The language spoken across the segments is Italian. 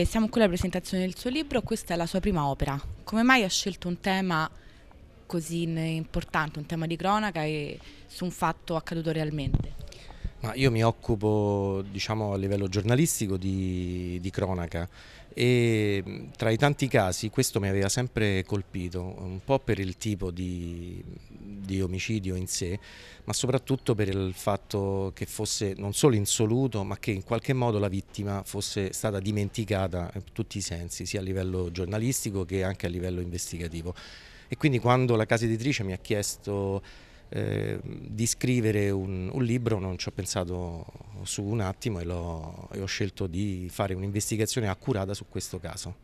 E siamo qui alla presentazione del suo libro, questa è la sua prima opera. Come mai ha scelto un tema così importante, un tema di cronaca e su un fatto accaduto realmente? Ma io mi occupo diciamo, a livello giornalistico di, di, cronaca e mm, tra i tanti casi questo mi aveva sempre colpito, un po' per il tipo di, di omicidio in sé, ma soprattutto per il fatto che fosse non solo insoluto, ma che in qualche modo la vittima fosse stata dimenticata in tutti i sensi, sia a livello giornalistico che anche a livello investigativo. E quindi quando la casa editrice mi ha chiesto Ehm, di scrivere un, un, libro non ci ho pensato su un attimo e, ho, e ho scelto di fare un'investigazione accurata su questo caso.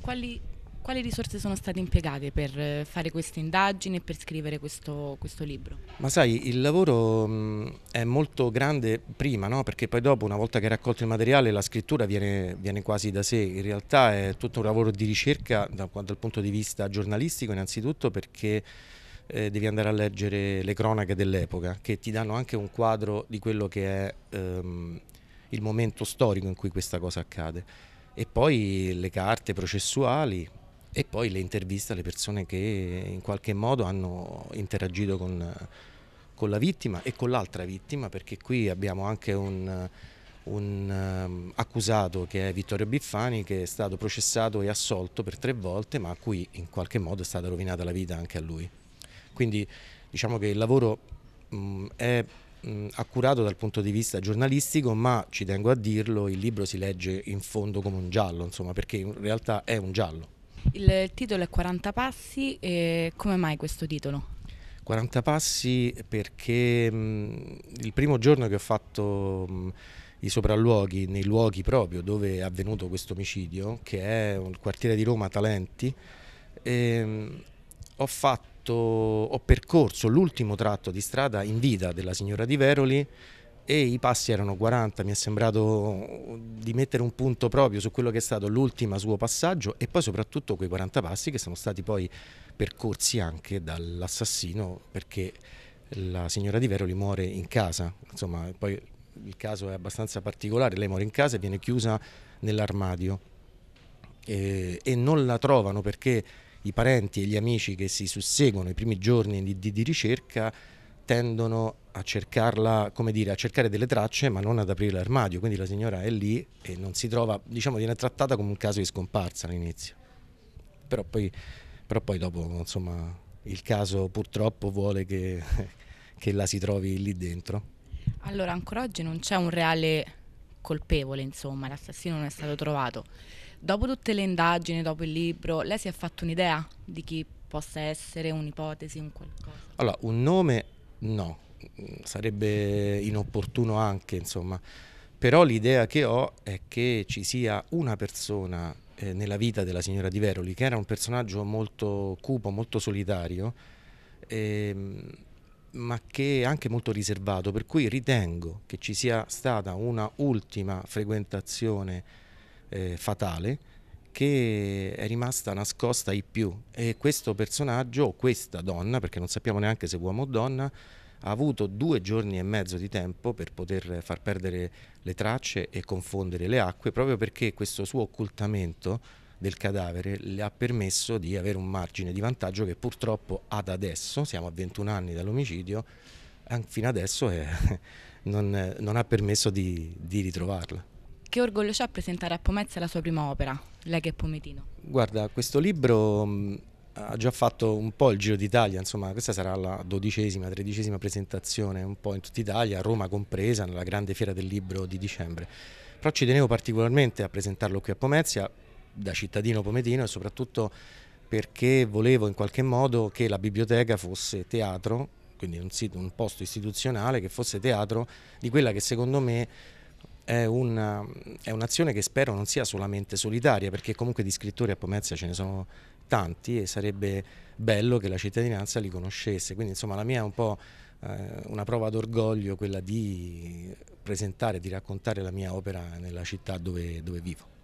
Quali, quali, risorse sono state impiegate per eh, fare questa indagine e per scrivere questo, questo, libro? Ma sai, il lavoro mh, mm, è molto grande prima, no? perché poi dopo, una volta che hai raccolto il materiale, la scrittura viene, viene quasi da sé. In realtà è tutto un lavoro di ricerca da, dal punto di vista giornalistico innanzitutto perché eh, devi andare a leggere le cronache dell'epoca che ti danno anche un quadro di quello che è ehm, il momento storico in cui questa cosa accade. E poi le carte processuali e poi le interviste alle persone che in qualche modo hanno interagito con, con la vittima e con l'altra vittima, perché qui abbiamo anche un un um, accusato che è Vittorio Biffani che è stato processato e assolto per tre volte ma a cui in qualche modo è stata rovinata la vita anche a lui. Quindi diciamo che il lavoro mh, mm, è mh, mm, accurato dal punto di vista giornalistico, ma ci tengo a dirlo, il libro si legge in fondo come un giallo, insomma, perché in realtà è un giallo. Il titolo è 40 passi, come mai questo titolo? 40 passi perché mh, mm, il primo giorno che ho fatto mh, i sopralluoghi nei luoghi proprio dove è avvenuto questo omicidio, che è il quartiere di Roma Talenti, e, ehm, ho, fatto, ho percorso l'ultimo tratto di strada in vita della signora di Veroli e i passi erano 40, mi è sembrato di mettere un punto proprio su quello che è stato l'ultimo suo passaggio e poi soprattutto quei 40 passi che sono stati poi percorsi anche dall'assassino perché la signora Di Veroli muore in casa, insomma poi il caso è abbastanza particolare, lei muore in casa e viene chiusa nell'armadio e, e non la trovano perché i parenti e gli amici che si susseguono i primi giorni di, di, di ricerca tendono a cercarla, come dire, a cercare delle tracce ma non ad aprire l'armadio, quindi la signora è lì e non si trova, diciamo viene trattata come un caso di scomparsa all'inizio, però poi, però poi dopo insomma il caso purtroppo vuole che, che la si trovi lì dentro. Allora ancora oggi non c'è un reale colpevole, insomma, l'assassino non è stato trovato. Dopo tutte le indagini, dopo il libro, lei si è fatto un'idea di chi possa essere un'ipotesi, un qualcosa? Allora, un nome no, sarebbe inopportuno anche, insomma. Però l'idea che ho è che ci sia una persona eh, nella vita della signora Di Veroli, che era un personaggio molto cupo, molto solitario, ehm, ma che è anche molto riservato, per cui ritengo che ci sia stata una ultima frequentazione eh, fatale che è rimasta nascosta ai più e questo personaggio, o questa donna, perché non sappiamo neanche se uomo o donna, ha avuto due giorni e mezzo di tempo per poter far perdere le tracce e confondere le acque, proprio perché questo suo occultamento del cadavere le ha permesso di avere un margine di vantaggio che purtroppo ad adesso, siamo a 21 anni dall'omicidio, fino adesso è, eh, non, non, ha permesso di, di ritrovarla. Che orgoglio c'è a presentare a Pomezia la sua prima opera, lei che è pometino? Guarda, questo libro mh, mm, ha già fatto un po' il giro d'Italia, insomma questa sarà la dodicesima, tredicesima presentazione un po' in tutta Italia, Roma compresa, nella grande fiera del libro di dicembre però ci tenevo particolarmente a presentarlo qui a Pomezia da cittadino pometino e soprattutto perché volevo in qualche modo che la biblioteca fosse teatro, quindi un, sito, un posto istituzionale che fosse teatro di quella che secondo me è, un'azione che spero non sia solamente solitaria, perché comunque di scrittori a Pomezia ce ne sono tanti e sarebbe bello che la cittadinanza li conoscesse. Quindi insomma la mia è un po' eh, una prova d'orgoglio quella di presentare, di raccontare la mia opera nella città dove, dove vivo.